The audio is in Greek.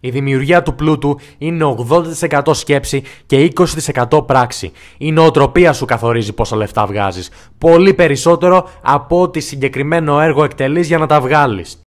Η δημιουργία του πλούτου είναι 80% σκέψη και 20% πράξη. Η νοοτροπία σου καθορίζει πόσα λεφτά βγάζεις. Πολύ περισσότερο από ό,τι συγκεκριμένο έργο εκτελείς για να τα βγάλεις.